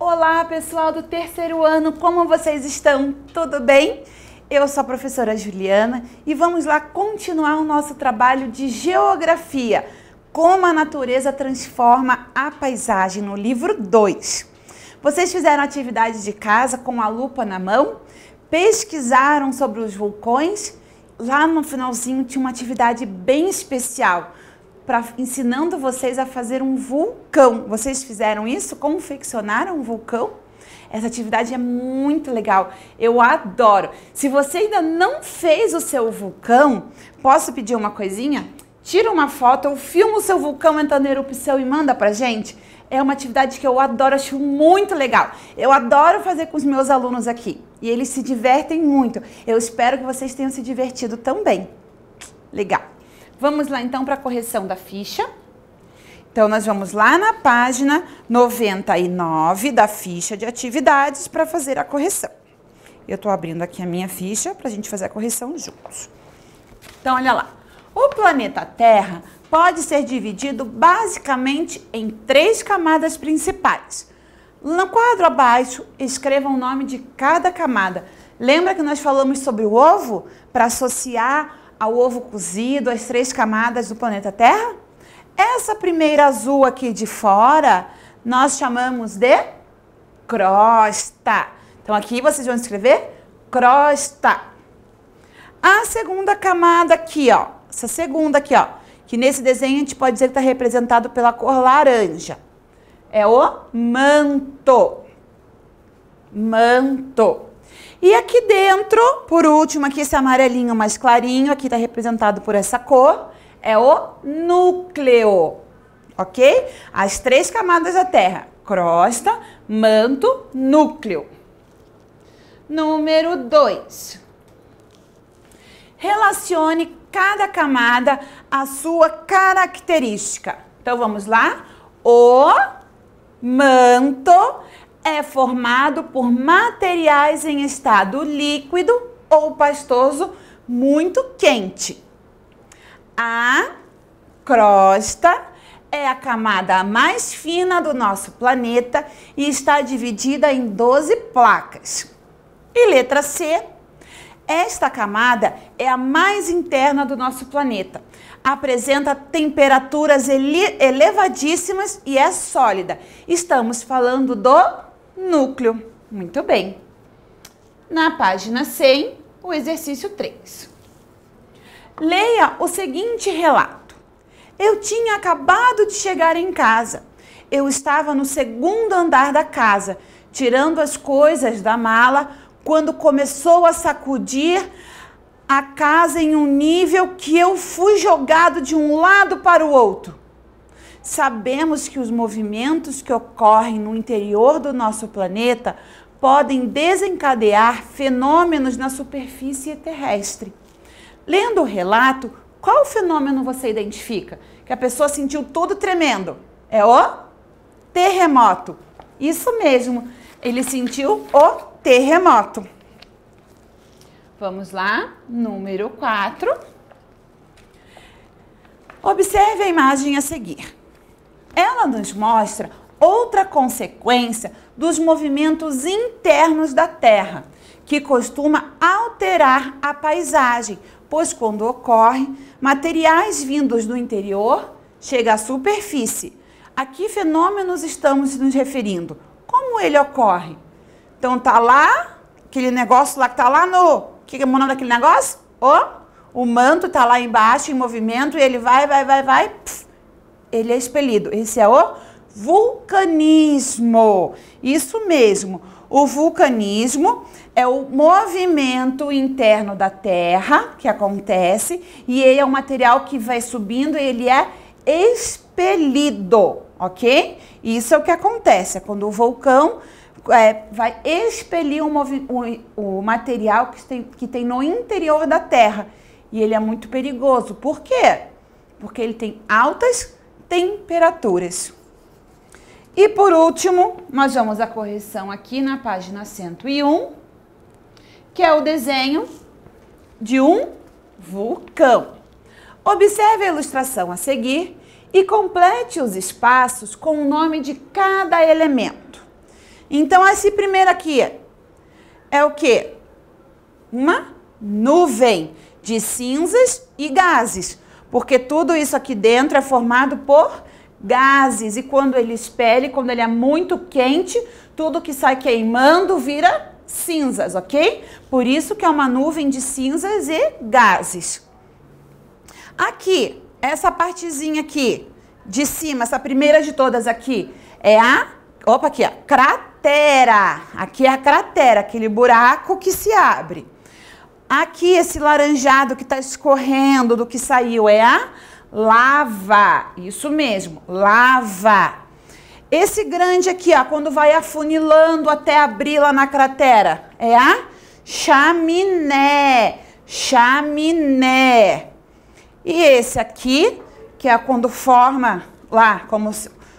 Olá, pessoal do terceiro ano, como vocês estão? Tudo bem? Eu sou a professora Juliana e vamos lá continuar o nosso trabalho de geografia, como a natureza transforma a paisagem, no livro 2. Vocês fizeram atividade de casa com a lupa na mão, pesquisaram sobre os vulcões, lá no finalzinho tinha uma atividade bem especial pra, ensinando vocês a fazer um vulcão. Vocês fizeram isso? Confeccionaram um vulcão? Essa atividade é muito legal, eu adoro. Se você ainda não fez o seu vulcão, posso pedir uma coisinha? Tira uma foto ou filma o seu vulcão entrando em erupção e manda pra gente. É uma atividade que eu adoro, acho muito legal. Eu adoro fazer com os meus alunos aqui e eles se divertem muito. Eu espero que vocês tenham se divertido também. Legal. Vamos lá então para a correção da ficha. Então, nós vamos lá na página 99 da ficha de atividades para fazer a correção. Eu estou abrindo aqui a minha ficha para a gente fazer a correção juntos. Então, olha lá. O planeta Terra pode ser dividido basicamente em três camadas principais. No quadro abaixo, escreva o nome de cada camada. Lembra que nós falamos sobre o ovo? Para associar ao ovo cozido, as três camadas do planeta Terra? Essa primeira azul aqui de fora, nós chamamos de crosta. Então aqui vocês vão escrever crosta. A segunda camada aqui, ó, essa segunda aqui, ó, que nesse desenho a gente pode dizer que está representado pela cor laranja. É o manto. Manto. E aqui dentro, por último, aqui esse amarelinho mais clarinho, aqui está representado por essa cor, é o núcleo, ok? As três camadas da Terra, crosta, manto, núcleo. Número 2. Relacione cada camada à sua característica. Então vamos lá? O manto é formado por materiais em estado líquido ou pastoso muito quente. A crosta é a camada mais fina do nosso planeta e está dividida em 12 placas. E letra C, esta camada é a mais interna do nosso planeta. Apresenta temperaturas ele elevadíssimas e é sólida. Estamos falando do núcleo. Muito bem. Na página 100, o exercício 3. Leia o seguinte relato. Eu tinha acabado de chegar em casa. Eu estava no segundo andar da casa, tirando as coisas da mala, quando começou a sacudir a casa em um nível que eu fui jogado de um lado para o outro sabemos que os movimentos que ocorrem no interior do nosso planeta podem desencadear fenômenos na superfície terrestre. Lendo o relato, qual fenômeno você identifica? Que a pessoa sentiu tudo tremendo. É o terremoto. Isso mesmo, ele sentiu o terremoto. Vamos lá, número 4. Observe a imagem a seguir ela nos mostra outra consequência dos movimentos internos da Terra, que costuma alterar a paisagem, pois quando ocorre, materiais vindos do interior chegam à superfície. A que fenômenos estamos nos referindo? Como ele ocorre? Então tá lá, aquele negócio lá que tá lá no... Que é o nome daquele negócio? O, o manto tá lá embaixo em movimento e ele vai, vai, vai, vai ele é expelido. Esse é o vulcanismo. Isso mesmo. O vulcanismo é o movimento interno da Terra que acontece e ele é um material que vai subindo e ele é expelido, ok? Isso é o que acontece, é quando o vulcão é, vai expelir o, o, material que tem, que tem no interior da Terra. E ele é muito perigoso. Por quê? Porque ele tem altas temperaturas. E por último, nós vamos à correção aqui na página 101, que é o desenho de um vulcão. Observe a ilustração a seguir e complete os espaços com o nome de cada elemento. Então, esse primeiro aqui é o que? Uma nuvem de cinzas e gases. Porque tudo isso aqui dentro é formado por gases. E quando ele expele, quando ele é muito quente, tudo que sai queimando vira cinzas, ok? Por isso que é uma nuvem de cinzas e gases. Aqui, essa partezinha aqui de cima, essa primeira de todas aqui, é a, opa aqui, a cratera. Aqui é a cratera, aquele buraco que se abre. Aqui, esse laranjado que está escorrendo do que saiu é a lava. Isso mesmo, lava. Esse grande aqui, ó, quando vai afunilando até abrir lá na cratera, é a chaminé. Chaminé. E esse aqui, que é quando forma lá, como,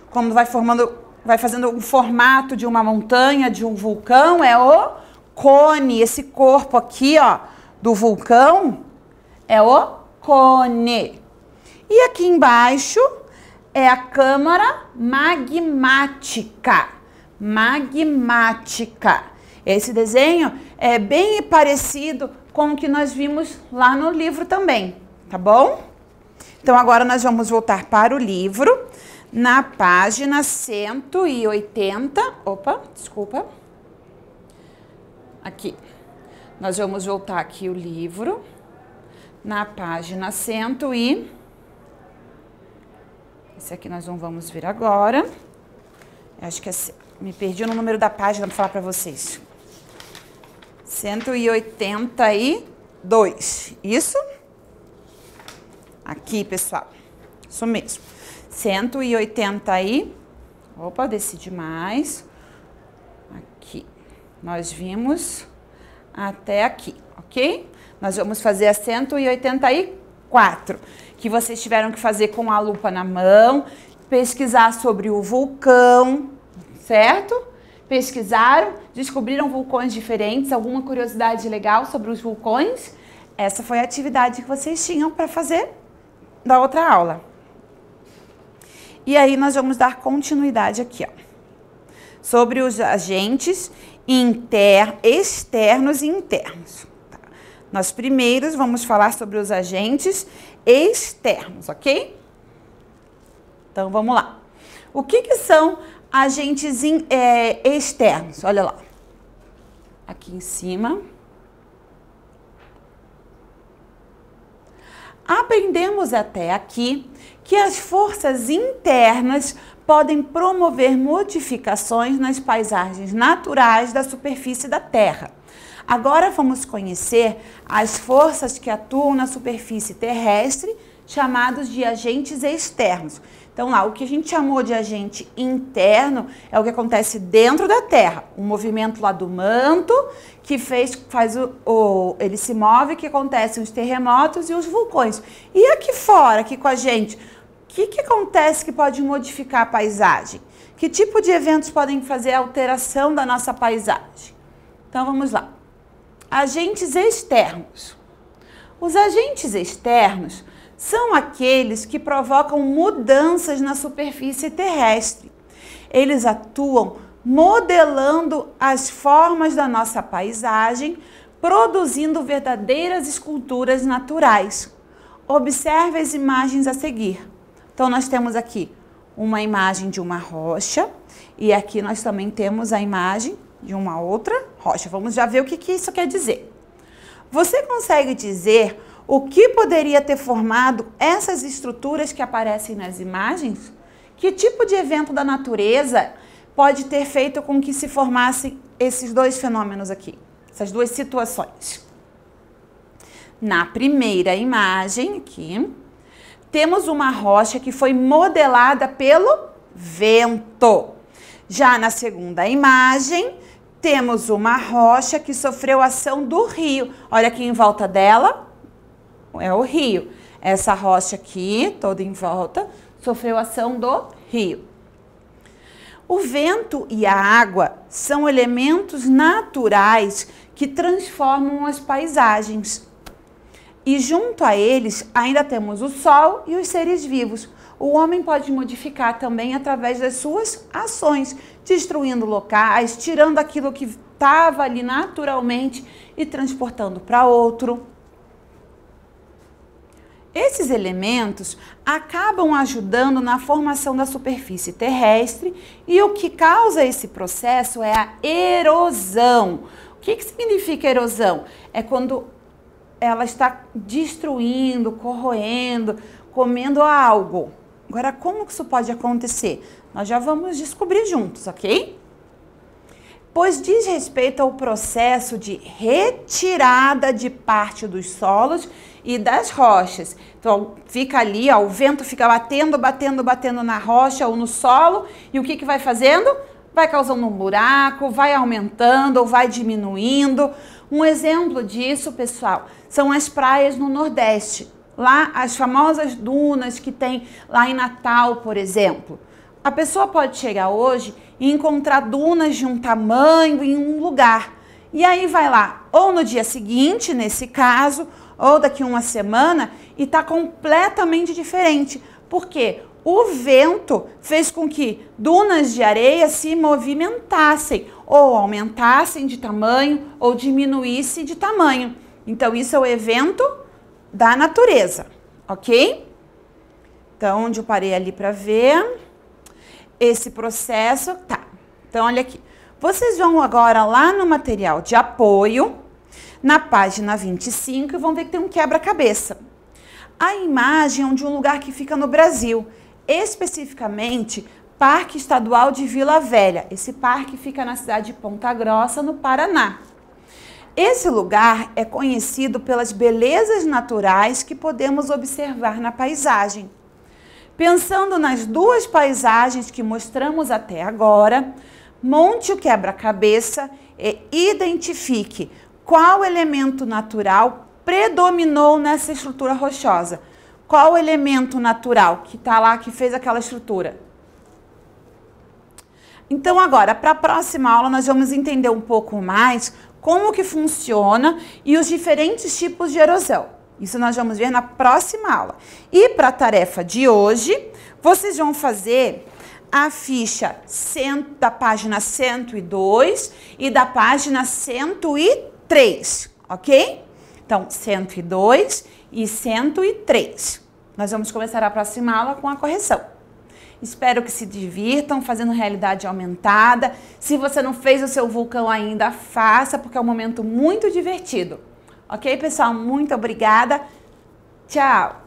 como vai formando, vai fazendo o formato de uma montanha, de um vulcão, é o cone, esse corpo aqui, ó do vulcão é o cone. E aqui embaixo é a câmara magmática. Magmática. Esse desenho é bem parecido com o que nós vimos lá no livro também, tá bom? Então agora nós vamos voltar para o livro na página 180. Opa, desculpa. Aqui. Nós vamos voltar aqui o livro, na página 100 e... Esse aqui nós não vamos vir agora. Eu acho que é... me perdi no número da página para falar para vocês. 182, isso? Aqui, pessoal. Isso mesmo. 180 e... Opa, desci demais. Aqui. Nós vimos até aqui, ok? Nós vamos fazer a 184, que vocês tiveram que fazer com a lupa na mão, pesquisar sobre o vulcão, certo? Pesquisaram, descobriram vulcões diferentes, alguma curiosidade legal sobre os vulcões? Essa foi a atividade que vocês tinham para fazer da outra aula. E aí nós vamos dar continuidade aqui, ó. Sobre os agentes inter, externos e internos. Tá? Nós primeiros vamos falar sobre os agentes externos, ok? Então vamos lá. O que, que são agentes in, é, externos? Olha lá. Aqui em cima. Aprendemos até aqui que as forças internas podem promover modificações nas paisagens naturais da superfície da Terra. Agora vamos conhecer as forças que atuam na superfície terrestre, chamados de agentes externos. Então, lá, o que a gente chamou de agente interno é o que acontece dentro da Terra, o um movimento lá do manto que fez, faz o, o, ele se move, que acontecem os terremotos e os vulcões. E aqui fora, aqui com a gente, que, que acontece que pode modificar a paisagem? Que tipo de eventos podem fazer alteração da nossa paisagem? Então vamos lá. Agentes externos. Os agentes externos são aqueles que provocam mudanças na superfície terrestre. Eles atuam modelando as formas da nossa paisagem, produzindo verdadeiras esculturas naturais. Observe as imagens a seguir. Então, nós temos aqui uma imagem de uma rocha e aqui nós também temos a imagem de uma outra rocha. Vamos já ver o que, que isso quer dizer. Você consegue dizer o que poderia ter formado essas estruturas que aparecem nas imagens? Que tipo de evento da natureza pode ter feito com que se formassem esses dois fenômenos aqui, essas duas situações? Na primeira imagem, aqui, temos uma rocha que foi modelada pelo vento. Já na segunda imagem, temos uma rocha que sofreu ação do rio. Olha aqui em volta dela, é o rio. Essa rocha aqui, toda em volta, sofreu ação do rio. O vento e a água são elementos naturais que transformam as paisagens. E junto a eles ainda temos o Sol e os seres vivos. O homem pode modificar também através das suas ações, destruindo locais, tirando aquilo que estava ali naturalmente e transportando para outro. Esses elementos acabam ajudando na formação da superfície terrestre e o que causa esse processo é a erosão. O que, que significa erosão? É quando ela está destruindo, corroendo, comendo algo. Agora, como que isso pode acontecer? Nós já vamos descobrir juntos, ok? Pois diz respeito ao processo de retirada de parte dos solos e das rochas. Então, fica ali, ó, o vento fica batendo, batendo, batendo na rocha ou no solo, e o que, que vai fazendo? Vai causando um buraco, vai aumentando ou vai diminuindo um exemplo disso, pessoal, são as praias no Nordeste. Lá, as famosas dunas que tem lá em Natal, por exemplo. A pessoa pode chegar hoje e encontrar dunas de um tamanho em um lugar. E aí vai lá, ou no dia seguinte, nesse caso, ou daqui uma semana, e está completamente diferente. Por quê? o vento fez com que dunas de areia se movimentassem ou aumentassem de tamanho ou diminuíssem de tamanho. Então, isso é o evento da natureza, ok? Então, onde eu parei ali para ver esse processo, tá. Então, olha aqui. Vocês vão agora lá no material de apoio, na página 25, e vão ver que tem um quebra-cabeça. A imagem é de um lugar que fica no Brasil especificamente Parque Estadual de Vila Velha. Esse parque fica na cidade de Ponta Grossa, no Paraná. Esse lugar é conhecido pelas belezas naturais que podemos observar na paisagem. Pensando nas duas paisagens que mostramos até agora, monte o quebra-cabeça e identifique qual elemento natural predominou nessa estrutura rochosa. Qual o elemento natural que está lá, que fez aquela estrutura? Então agora, para a próxima aula, nós vamos entender um pouco mais como que funciona e os diferentes tipos de erosão. Isso nós vamos ver na próxima aula. E para a tarefa de hoje, vocês vão fazer a ficha cento, da página 102 e da página 103, ok? Então, 102 e 103. Nós vamos começar a próxima aula com a correção. Espero que se divirtam fazendo realidade aumentada. Se você não fez o seu vulcão ainda, faça, porque é um momento muito divertido. Ok, pessoal? Muito obrigada. Tchau!